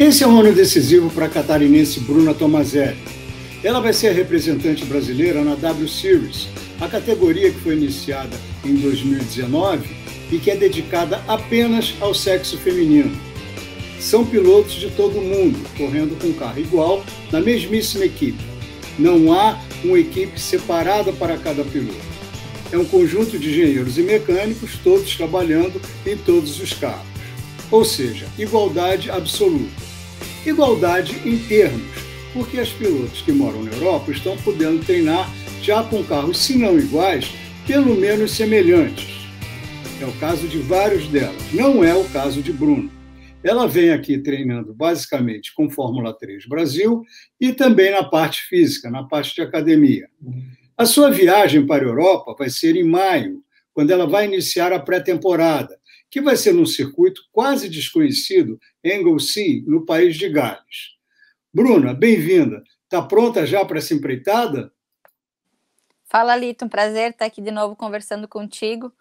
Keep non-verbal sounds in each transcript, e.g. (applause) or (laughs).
Esse é um ano decisivo para a catarinense Bruna Tomazelli. Ela vai ser a representante brasileira na W Series, a categoria que foi iniciada em 2019 e que é dedicada apenas ao sexo feminino. São pilotos de todo mundo, correndo com carro igual, na mesmíssima equipe. Não há uma equipe separada para cada piloto. É um conjunto de engenheiros e mecânicos, todos trabalhando em todos os carros. Ou seja, igualdade absoluta. Igualdade em termos, porque as pilotos que moram na Europa estão podendo treinar já com carros, se não iguais, pelo menos semelhantes. É o caso de vários delas, não é o caso de Bruno. Ela vem aqui treinando basicamente com Fórmula 3 Brasil e também na parte física, na parte de academia. A sua viagem para a Europa vai ser em maio, quando ela vai iniciar a pré-temporada, que vai ser num circuito quase desconhecido, Anglesey, no país de Gales. Bruna, bem-vinda. Está pronta já para essa empreitada? Fala, Lito. Um prazer estar aqui de novo conversando contigo.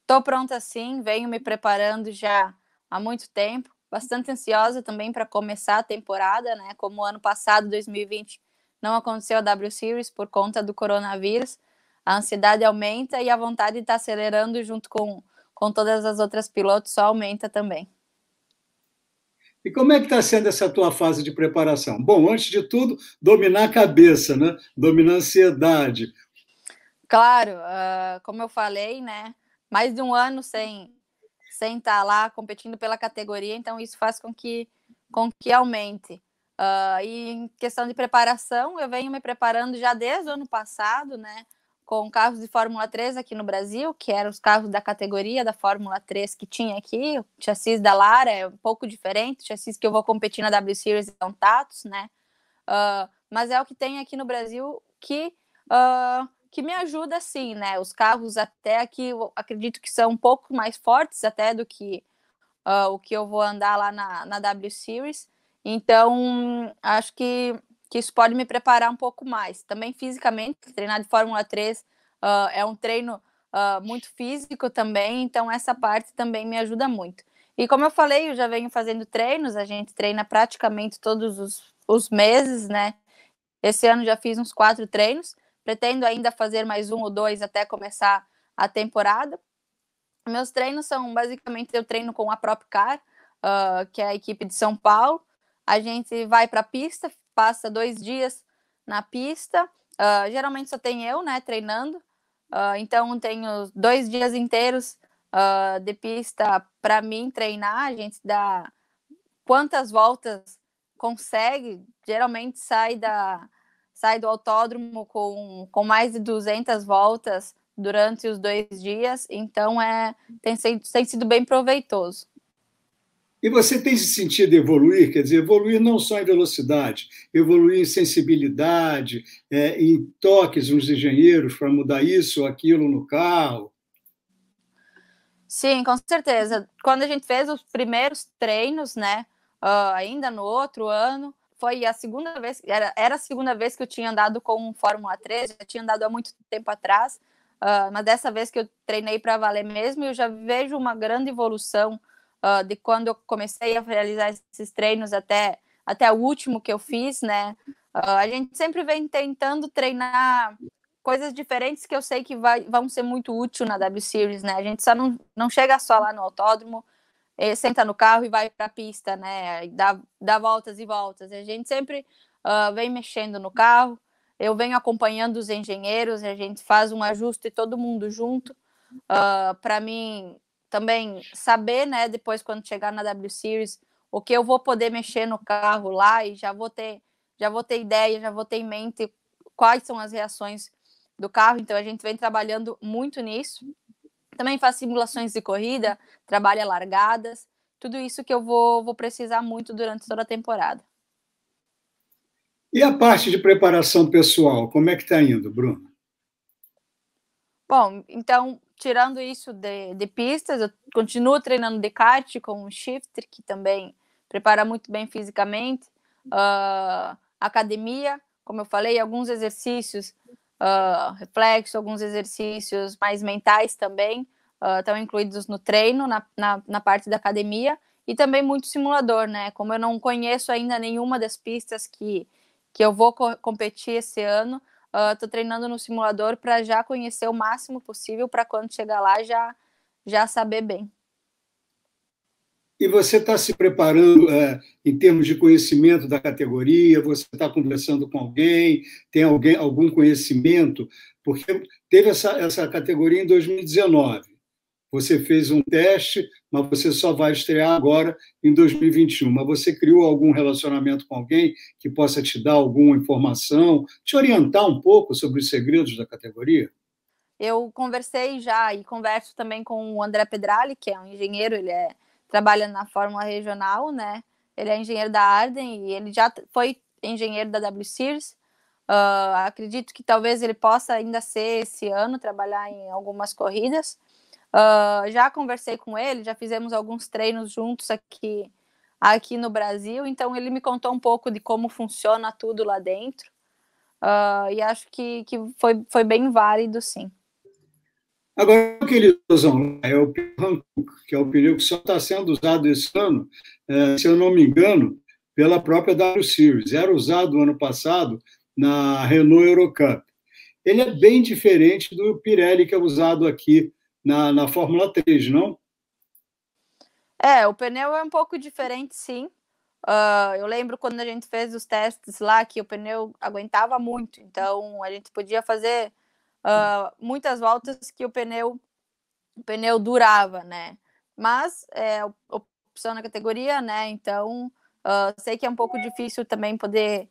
Estou pronta sim, venho me preparando já há muito tempo. Bastante ansiosa também para começar a temporada, né? Como ano passado, 2020, não aconteceu a W Series por conta do coronavírus. A ansiedade aumenta e a vontade está acelerando junto com com todas as outras pilotos só aumenta também. E como é que está sendo essa tua fase de preparação? Bom, antes de tudo, dominar a cabeça, né? Dominar a ansiedade. Claro, uh, como eu falei, né? Mais de um ano sem sem estar tá lá competindo pela categoria, então isso faz com que com que aumente. Uh, e em questão de preparação, eu venho me preparando já desde o ano passado, né? com carros de Fórmula 3 aqui no Brasil, que eram os carros da categoria da Fórmula 3 que tinha aqui. O chassis da Lara é um pouco diferente, o chassis que eu vou competir na W Series é um Tatos, né? Uh, mas é o que tem aqui no Brasil que, uh, que me ajuda, sim, né? Os carros até aqui, eu acredito que são um pouco mais fortes até do que uh, o que eu vou andar lá na, na W Series. Então, acho que que isso pode me preparar um pouco mais. Também fisicamente, treinar de Fórmula 3 uh, ah, é um treino uh, muito físico também, então essa parte também me ajuda muito. E como eu falei, eu já venho fazendo treinos, a gente treina praticamente todos os, os meses, né? Esse ano já fiz uns quatro treinos, pretendo ainda fazer mais um ou dois até começar a temporada. Meus treinos são basicamente eu treino com a Propcar, uh, que é a equipe de São Paulo. A gente vai para a pista, passa dois dias na pista. Uh, geralmente só tem eu, né, treinando. Uh, então tenho dois dias inteiros uh, de pista para mim treinar. A gente dá quantas voltas consegue. Geralmente sai da sai do autódromo com, com mais de 200 voltas durante os dois dias. Então é tem, tem sido bem proveitoso. E você tem esse sentido de evoluir, quer dizer, evoluir não só em velocidade, evoluir em sensibilidade, é, em toques nos engenheiros para mudar isso ou aquilo no carro. Sim, com certeza. Quando a gente fez os primeiros treinos, né, uh, ainda no outro ano, foi a segunda vez, era, era a segunda vez que eu tinha andado com um Fórmula 3, já tinha andado há muito tempo atrás, uh, mas dessa vez que eu treinei para valer mesmo, eu já vejo uma grande evolução uh, de quando eu comecei a realizar esses treinos até, até o último que eu fiz, né? Uh, a gente sempre vem tentando treinar coisas diferentes que eu sei que vai, vão ser muito úteis na W Series, né? A gente só não, não chega só lá no autódromo, eh, senta no carro e vai para a pista, né? Dá, dá voltas e voltas. A gente sempre uh, vem mexendo no carro, eu venho acompanhando os engenheiros, a gente faz um ajuste todo mundo junto. Uh, para mim, também saber, né, depois quando chegar na W Series, o que eu vou poder mexer no carro lá e já vou ter, já vou ter ideia, já vou ter em mente quais são as reações do carro. Então a gente vem trabalhando muito nisso. Também faz simulações de corrida, trabalha largadas, tudo isso que eu vou, vou precisar muito durante toda a temporada. E a parte de preparação pessoal, como é que está indo, Bruno? Bom, então, tirando isso de, de pistas, eu continuo treinando de kart com o shifter, que também prepara muito bem fisicamente. Uh, academia, como eu falei, alguns exercícios uh, reflexo, alguns exercícios mais mentais também uh, ah, estão incluídos no treino, na, na, na, parte da academia, e também muito simulador, né? Como eu não conheço ainda nenhuma das pistas que, que eu vou co competir esse ano, estou ah, treinando no simulador para já conhecer o máximo possível para quando chegar lá já já saber bem. E você está se preparando é, em termos de conhecimento da categoria? Você está conversando com alguém? Tem alguém algum conhecimento? Porque teve essa, essa categoria em 2019. Você fez um teste, mas você só vai estrear agora em 2021. Mas você criou algum relacionamento com alguém que possa te dar alguma informação, te orientar um pouco sobre os segredos da categoria? Eu conversei já e converso também com o André Pedrali, que é um engenheiro, ele é, trabalha na Fórmula Regional, né? Ele é engenheiro da Arden e ele já foi engenheiro da W Series. Uh, acredito que talvez ele possa ainda ser esse ano trabalhar em algumas corridas. Uh, já conversei com ele, já fizemos alguns treinos juntos aqui, aqui no Brasil, então ele me contou um pouco de como funciona tudo lá dentro. Uh, e acho que, que foi, foi bem válido, sim. Agora, o que eles usam é o pneu, que é o pneu que só está sendo usado esse ano, é, se eu não me engano, pela própria W Series. Era usado ano passado na Renault Eurocup. Ele é bem diferente do Pirelli que é usado aqui na, na Fórmula 3, não? É, o pneu é um pouco diferente, sim. Uh, eu lembro quando a gente fez os testes lá que o pneu aguentava muito, então a gente podia fazer uh, muitas voltas que o pneu, o pneu durava, né? Mas é opção na categoria, né? Então uh, sei que é um pouco difícil também poder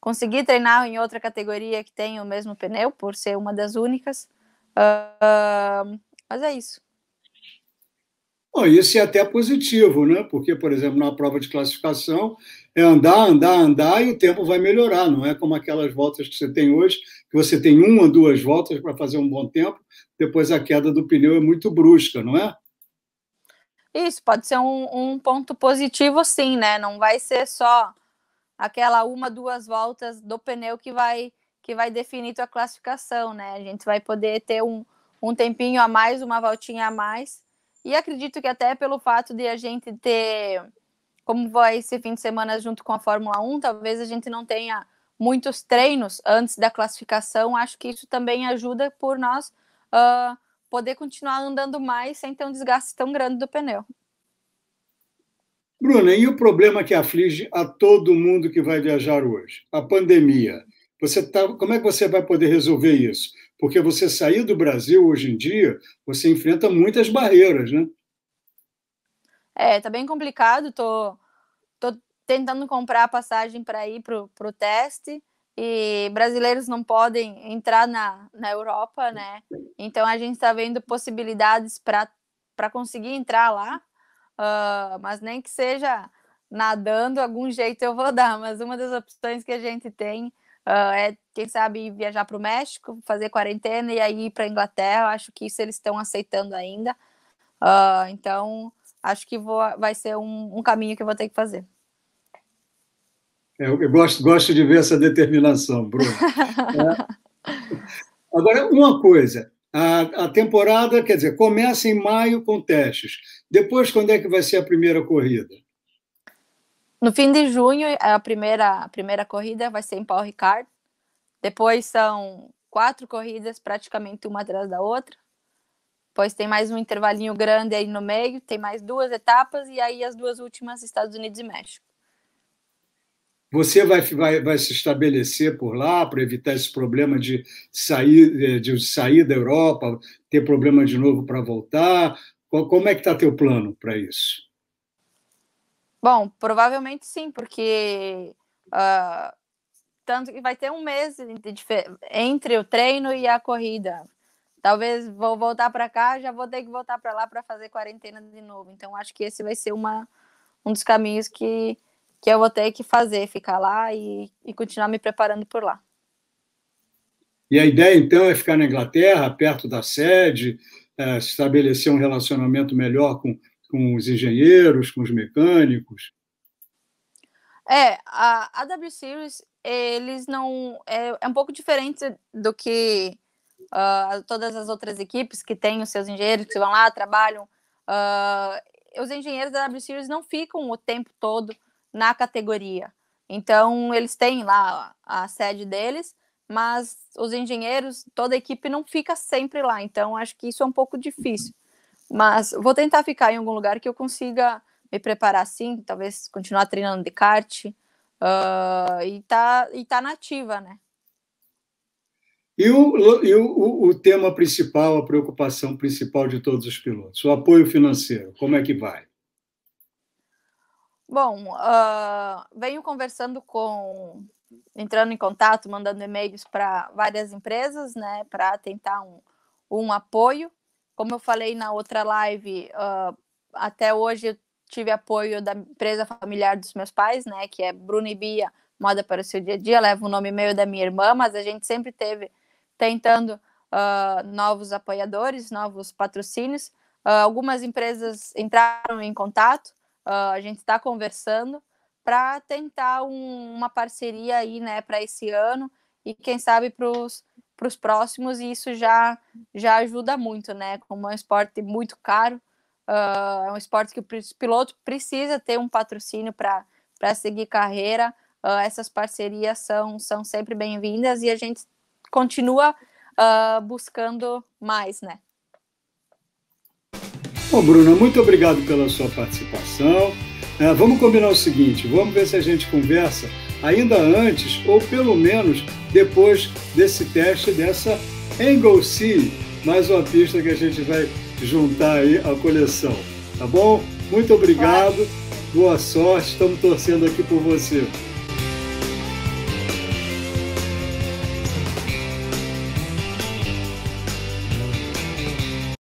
conseguir treinar em outra categoria que tem o mesmo pneu, por ser uma das únicas. Uh, mas é isso. Bom, isso é até positivo, né? Porque, por exemplo, na prova de classificação, é andar, andar, andar e o tempo vai melhorar. Não é como aquelas voltas que você tem hoje, que você tem uma, duas voltas para fazer um bom tempo, depois a queda do pneu é muito brusca, não é? Isso, pode ser um, um ponto positivo, sim, né? Não vai ser só aquela uma, duas voltas do pneu que vai que vai definir tua classificação, né? A gente vai poder ter um, um tempinho a mais, uma voltinha a mais. E acredito que até pelo fato de a gente ter, como vai esse fim de semana junto com a Fórmula 1, talvez a gente não tenha muitos treinos antes da classificação. Acho que isso também ajuda por nós uh, poder continuar andando mais sem ter um desgaste tão grande do pneu. Bruna, e o problema que aflige a todo mundo que vai viajar hoje? A pandemia. Você tá, como é que você vai poder resolver isso? Porque você sair do Brasil hoje em dia, você enfrenta muitas barreiras, né? É, tá bem complicado. Tô, tô tentando comprar a passagem para ir pro, pro teste e brasileiros não podem entrar na, na Europa, né? Então a gente está vendo possibilidades para conseguir entrar lá, uh, mas nem que seja nadando, algum jeito eu vou dar. Mas uma das opções que a gente tem Uh, é, quem sabe, viajar para o México, fazer quarentena e aí ir para a Inglaterra. Acho que isso eles estão aceitando ainda. Uh, então, acho que vou, vai ser um, um, caminho que eu vou ter que fazer. eu gosto, gosto de ver essa determinação, Bruno. (laughs) É. Agora, uma coisa. A, a temporada, quer dizer, começa em maio com testes. Depois, quando é que vai ser a primeira corrida? No fim de junho, a primeira, a primeira corrida vai ser em Paul Ricard. Depois são quatro corridas, praticamente uma atrás da outra. Depois tem mais um intervalinho grande aí no meio, tem mais duas etapas e aí as duas últimas, Estados Unidos e México. Você vai, vai, vai se estabelecer por lá para evitar esse problema de sair, eh, de sair da Europa, ter problema de novo para voltar? Como é que está teu plano para isso? Bom, provavelmente sim, porque uh, tanto que vai ter um mês entre o treino e a corrida. Talvez vou voltar para cá, já vou ter que voltar para lá para fazer quarentena de novo. Então acho que esse vai ser uma, um dos caminhos que, que eu vou ter que fazer, ficar lá e, e continuar me preparando por lá. E a ideia, então, é ficar na Inglaterra, perto da sede, é, estabelecer um relacionamento melhor com com os engenheiros, com os mecânicos? É, a, a W Series, eles não. É, é um pouco diferente do que uh, todas as outras equipes que têm os seus engenheiros, que vão lá, trabalham. Uh, os engenheiros da W Series não ficam o tempo todo na categoria. Então, eles têm lá a sede deles, mas os engenheiros, toda a equipe não fica sempre lá. Então, acho que isso é um pouco difícil. Mas vou tentar ficar em algum lugar que eu consiga me preparar sim, talvez continuar treinando de kart uh, e tá e tá nativa, né? E, o, e o, o tema principal, a preocupação principal de todos os pilotos, o apoio financeiro, como é que vai? Bom, uh, venho conversando com, entrando em contato, mandando e-mails para várias empresas, né, para tentar um, um apoio. Como eu falei na outra live, uh, até hoje eu tive apoio da empresa familiar dos meus pais, né? Que é Bruno e Bia, moda para o seu dia a dia. Leva o nome meio da minha irmã, mas a gente sempre teve tentando uh, novos apoiadores, novos patrocínios. Uh, algumas empresas entraram em contato, a gente está conversando para tentar um, uma parceria aí, né, para esse ano e quem sabe para os para os próximos e isso já, já ajuda muito, né? Como é um esporte muito caro, uh, é um esporte que o piloto precisa ter um patrocínio para seguir carreira. Uh, essas parcerias são, são sempre bem-vindas e a gente continua uh, buscando mais, né? Bom, Bruna, muito obrigado pela sua participação. Uh, vamos combinar o seguinte: vamos ver se a gente conversa ainda antes ou pelo menos depois desse teste dessa Angle mais uma pista que a gente vai juntar aí à coleção, tá bom? Muito obrigado, boa sorte, estamos torcendo aqui por você.